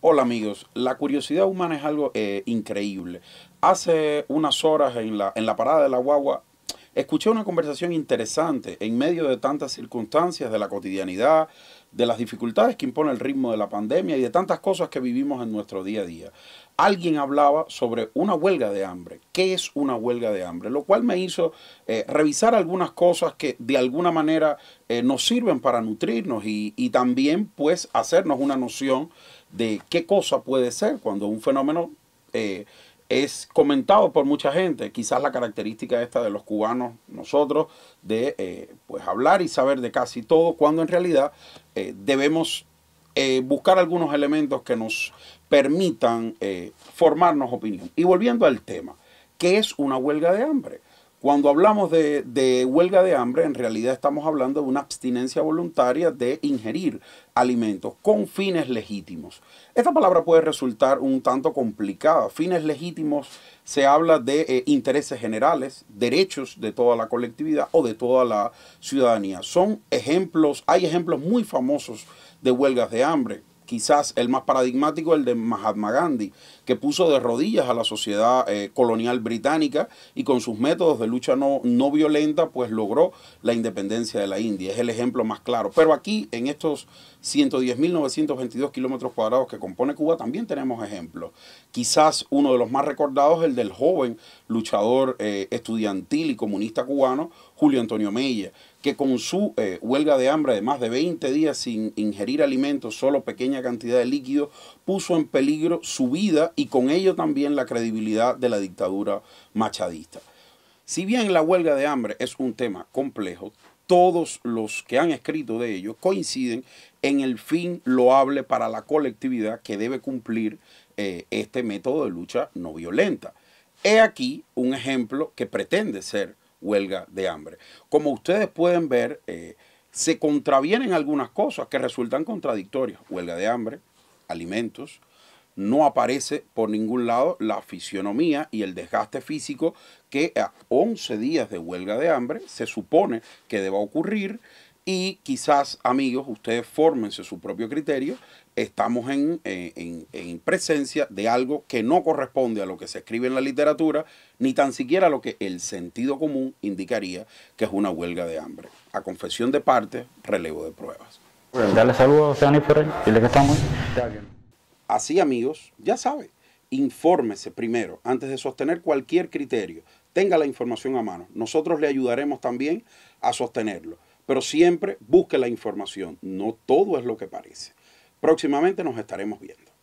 Hola amigos, la curiosidad humana es algo eh, increíble. Hace unas horas en la, en la parada de la guagua Escuché una conversación interesante en medio de tantas circunstancias de la cotidianidad, de las dificultades que impone el ritmo de la pandemia y de tantas cosas que vivimos en nuestro día a día. Alguien hablaba sobre una huelga de hambre. ¿Qué es una huelga de hambre? Lo cual me hizo eh, revisar algunas cosas que de alguna manera eh, nos sirven para nutrirnos y, también pues hacernos una noción de qué cosa puede ser cuando un fenómeno eh, es comentado por mucha gente, quizás la característica esta de los cubanos, nosotros, de eh, pues hablar y saber de casi todo, cuando en realidad eh, debemos eh, buscar algunos elementos que nos permitan formarnos opinión. Y volviendo al tema, ¿qué es una huelga de hambre? Cuando hablamos de, huelga de hambre, en realidad estamos hablando de una abstinencia voluntaria de ingerir alimentos con fines legítimos. Esta palabra puede resultar un tanto complicada. Fines legítimos se habla de eh, intereses generales, derechos de toda la colectividad o de toda la ciudadanía. Son ejemplos, hay ejemplos muy famosos de huelgas de hambre quizás el más paradigmático, el de Mahatma Gandhi, que puso de rodillas a la sociedad eh, colonial británica y con sus métodos de lucha no, no violenta, pues logró la independencia de la India. Es el ejemplo más claro. Pero aquí, en estos 110.922 kilómetros cuadrados que compone Cuba, también tenemos ejemplos. Quizás uno de los más recordados, el del joven luchador eh, estudiantil y comunista cubano, Julio Antonio Meyer, que con su eh, huelga de hambre de más de 20 días sin ingerir alimentos, solo pequeñas cantidad de líquido puso en peligro su vida y con ello también la credibilidad de la dictadura machadista. Si bien la huelga de hambre es un tema complejo, todos los que han escrito de ello coinciden en el fin loable para la colectividad que debe cumplir eh, este método de lucha no violenta. He aquí un ejemplo que pretende ser huelga de hambre. Como ustedes pueden ver, eh, se contravienen algunas cosas que resultan contradictorias. Huelga de hambre, alimentos, no aparece por ningún lado la fisionomía y el desgaste físico que a 11 días de huelga de hambre se supone que deba ocurrir y quizás, amigos, ustedes fórmense su propio criterio. Estamos en, presencia de algo que no corresponde a lo que se escribe en la literatura, ni tan siquiera a lo que el sentido común indicaría que es una huelga de hambre. A confesión de parte, relevo de pruebas. dale saludos a y Dile que estamos. Así, amigos, ya sabe. Infórmese primero antes de sostener cualquier criterio. Tenga la información a mano. Nosotros le ayudaremos también a sostenerlo pero siempre busque la información, no todo es lo que parece. Próximamente nos estaremos viendo.